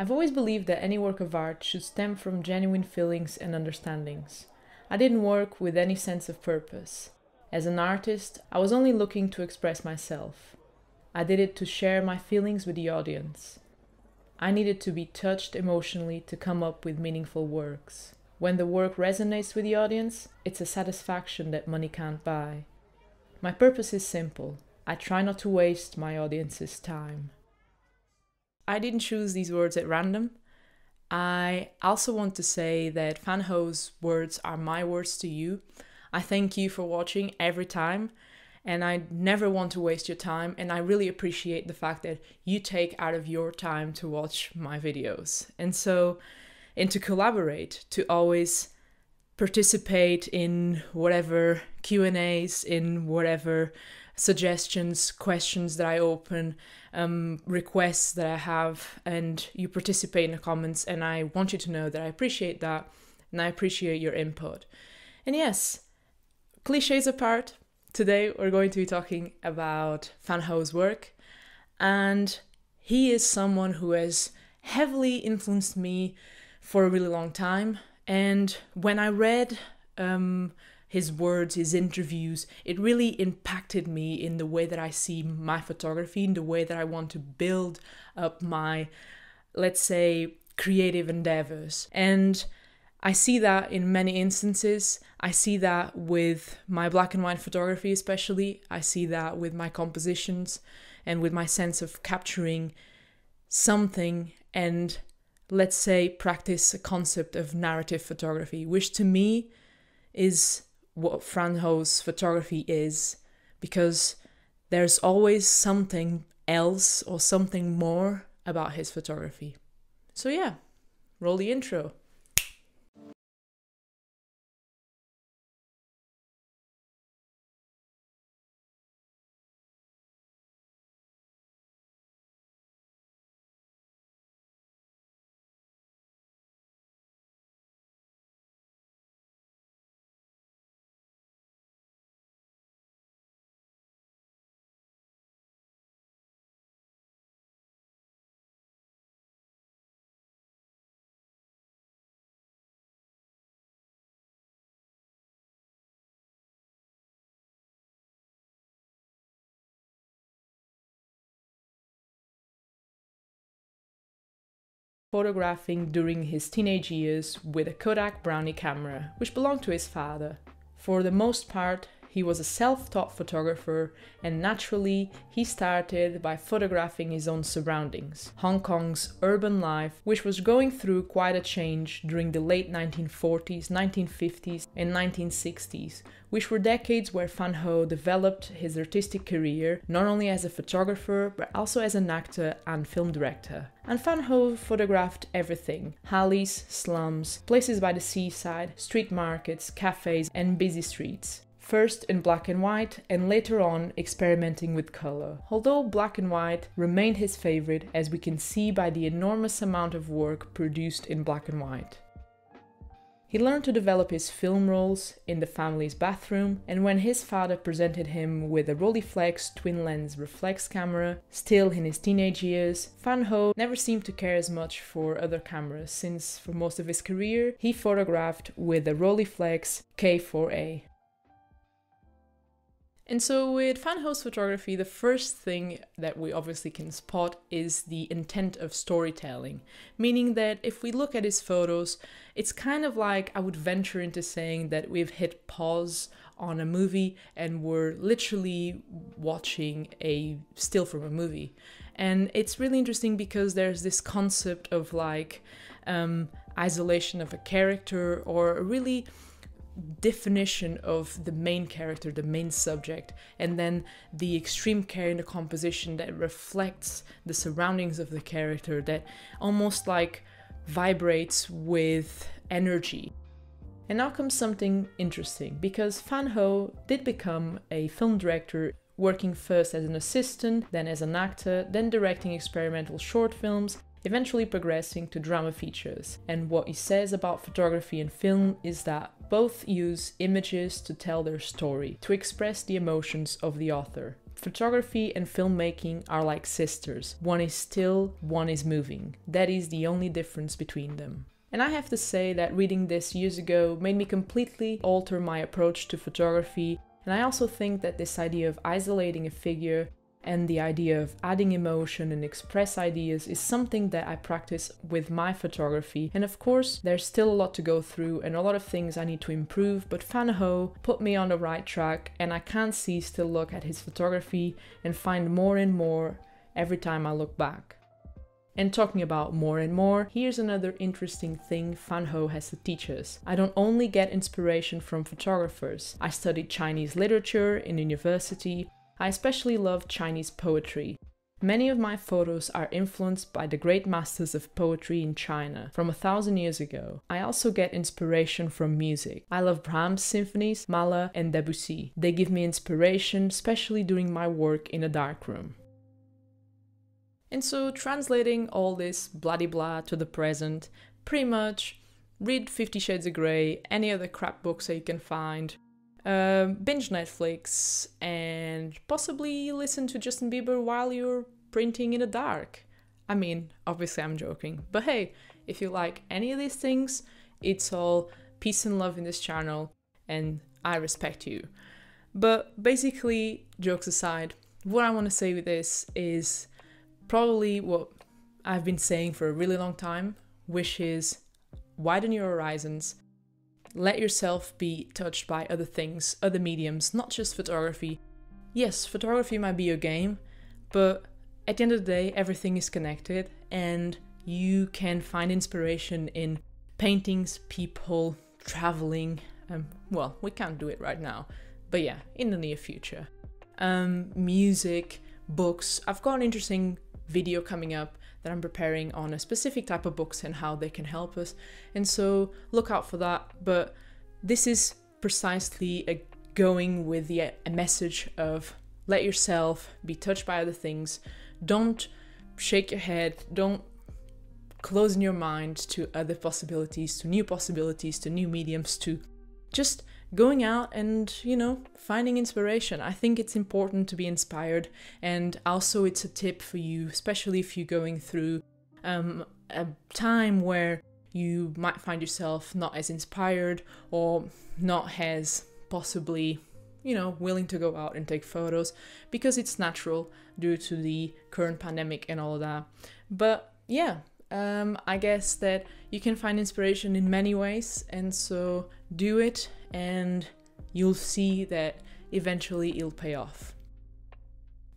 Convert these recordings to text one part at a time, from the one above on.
I've always believed that any work of art should stem from genuine feelings and understandings. I didn't work with any sense of purpose. As an artist, I was only looking to express myself. I did it to share my feelings with the audience. I needed to be touched emotionally to come up with meaningful works. When the work resonates with the audience, it's a satisfaction that money can't buy. My purpose is simple I try not to waste my audience's time. I didn't choose these words at random. I also want to say that Fanho's words are my words to you. I thank you for watching every time, and I never want to waste your time, and I really appreciate the fact that you take out of your time to watch my videos. And so, and to collaborate, to always participate in whatever Q&As, in whatever suggestions, questions that I open, um, requests that I have, and you participate in the comments. And I want you to know that I appreciate that and I appreciate your input. And yes, cliches apart, today we're going to be talking about Fanho's work. And he is someone who has heavily influenced me for a really long time. And when I read um, his words, his interviews. It really impacted me in the way that I see my photography, in the way that I want to build up my, let's say, creative endeavors. And I see that in many instances. I see that with my black and white photography, especially. I see that with my compositions and with my sense of capturing something and let's say practice a concept of narrative photography, which to me is what Franho's photography is because there's always something else or something more about his photography. So, yeah, roll the intro. photographing during his teenage years with a Kodak Brownie camera, which belonged to his father. For the most part, he was a self-taught photographer and naturally he started by photographing his own surroundings, Hong Kong's urban life, which was going through quite a change during the late 1940s, 1950s and 1960s, which were decades where Fan Ho developed his artistic career not only as a photographer but also as an actor and film director. And Fan Ho photographed everything alleys, slums, places by the seaside, street markets, cafes, and busy streets first in black and white and later on experimenting with color. Although black and white remained his favorite as we can see by the enormous amount of work produced in black and white. He learned to develop his film rolls in the family's bathroom, and when his father presented him with a Rolleiflex twin lens reflex camera, still in his teenage years, Van Ho never seemed to care as much for other cameras, since for most of his career he photographed with a Rolleiflex K4A. And so with fanhouse photography, the first thing that we obviously can spot is the intent of storytelling, meaning that if we look at his photos, it's kind of like I would venture into saying that we've hit pause on a movie and we're literally watching a still from a movie. And it's really interesting because there's this concept of like um, isolation of a character or really definition of the main character, the main subject, and then the extreme care in the composition that reflects the surroundings of the character that almost like vibrates with energy. And now comes something interesting because Fan Ho did become a film director working first as an assistant, then as an actor, then directing experimental short films, eventually progressing to drama features. And what he says about photography and film is that both use images to tell their story, to express the emotions of the author. Photography and filmmaking are like sisters. One is still, one is moving. That is the only difference between them. And I have to say that reading this years ago made me completely alter my approach to photography, and I also think that this idea of isolating a figure and the idea of adding emotion and express ideas is something that I practice with my photography. And of course, there's still a lot to go through and a lot of things I need to improve, but Fanho put me on the right track and I can not cease to look at his photography and find more and more every time I look back. And talking about more and more, here's another interesting thing Fanho has to teach us. I don't only get inspiration from photographers. I studied Chinese literature in university, I especially love Chinese poetry. Many of my photos are influenced by the great masters of poetry in China from a thousand years ago. I also get inspiration from music. I love Brahms' symphonies, Mahler, and Debussy. They give me inspiration, especially during my work in a darkroom. And so, translating all this bloody blah to the present, pretty much read Fifty Shades of Grey, any other crap books that you can find, uh, binge Netflix, and possibly listen to Justin Bieber while you're printing in the dark. I mean, obviously, I'm joking, but hey, if you like any of these things, it's all peace and love in this channel, and I respect you. But basically, jokes aside, what I want to say with this is probably what I've been saying for a really long time, which is widen your horizons let yourself be touched by other things, other mediums, not just photography. Yes, photography might be your game, but at the end of the day, everything is connected and you can find inspiration in paintings, people, traveling. Um, well, we can't do it right now, but yeah, in the near future. Um, music, books. I've got an interesting video coming up that I'm preparing on a specific type of books and how they can help us. And so look out for that. But this is precisely a going with the a message of let yourself be touched by other things. Don't shake your head. Don't close in your mind to other possibilities, to new possibilities, to new mediums, to just going out and, you know, finding inspiration. I think it's important to be inspired. And also, it's a tip for you, especially if you're going through um, a time where you might find yourself not as inspired or not as possibly, you know, willing to go out and take photos because it's natural due to the current pandemic and all that. But yeah, um, I guess that you can find inspiration in many ways, and so do it, and you'll see that eventually it'll pay off.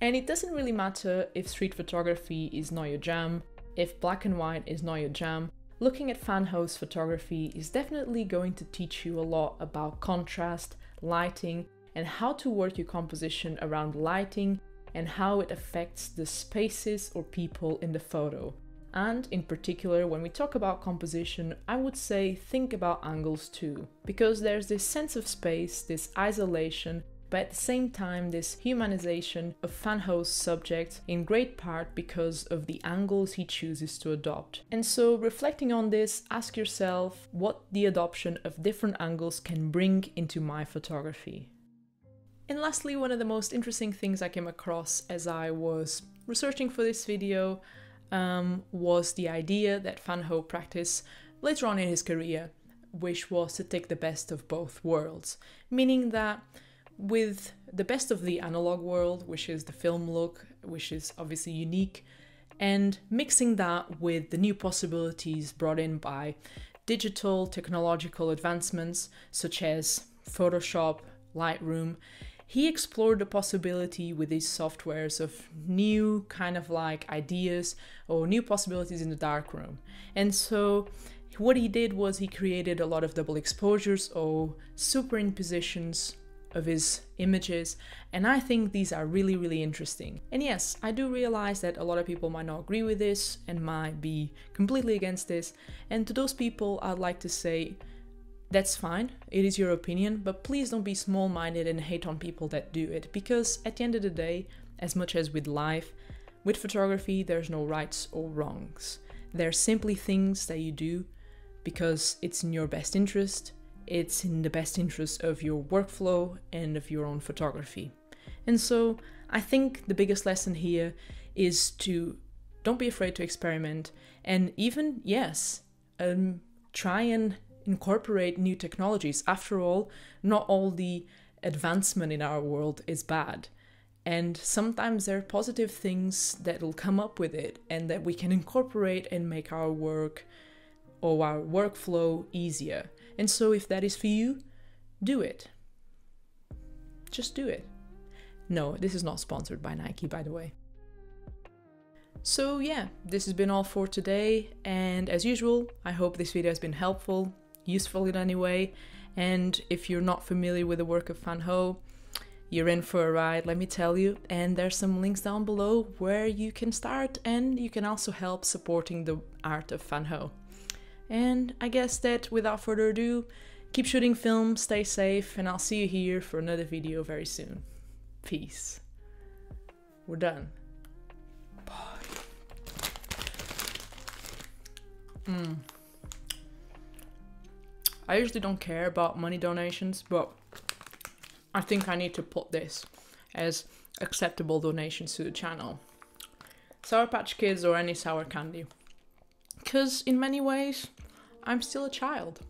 And it doesn't really matter if street photography is not your jam, if black and white is not your jam, looking at fanhouse photography is definitely going to teach you a lot about contrast, lighting, and how to work your composition around lighting and how it affects the spaces or people in the photo. And in particular, when we talk about composition, I would say think about angles too, because there's this sense of space, this isolation, but at the same time this humanization of Fanho's subject in great part because of the angles he chooses to adopt. And so reflecting on this, ask yourself what the adoption of different angles can bring into my photography. And lastly, one of the most interesting things I came across as I was researching for this video um, was the idea that Van Ho practiced later on in his career, which was to take the best of both worlds, meaning that with the best of the analog world, which is the film look, which is obviously unique, and mixing that with the new possibilities brought in by digital technological advancements such as Photoshop, Lightroom, he explored the possibility with these softwares of new kind of like ideas or new possibilities in the darkroom. And so what he did was he created a lot of double exposures or superimpositions of his images and I think these are really really interesting. And yes, I do realize that a lot of people might not agree with this and might be completely against this and to those people I'd like to say that's fine, it is your opinion, but please don't be small minded and hate on people that do it, because at the end of the day, as much as with life, with photography, there's no rights or wrongs. They're simply things that you do because it's in your best interest, it's in the best interest of your workflow and of your own photography. And so I think the biggest lesson here is to don't be afraid to experiment and even, yes, um, try and incorporate new technologies. After all, not all the advancement in our world is bad. And sometimes there are positive things that'll come up with it and that we can incorporate and make our work or our workflow easier. And so, if that is for you, do it. Just do it. No, this is not sponsored by Nike, by the way. So, yeah, this has been all for today. And as usual, I hope this video has been helpful useful in any way. And if you're not familiar with the work of Fan Ho, you're in for a ride, let me tell you. And there's some links down below where you can start and you can also help supporting the art of Fan Ho. And I guess that without further ado, keep shooting film, stay safe, and I'll see you here for another video very soon. Peace. We're done. Bye. Mm. I usually don't care about money donations, but I think I need to put this as acceptable donations to the channel. Sour Patch Kids or any sour candy. Because in many ways, I'm still a child.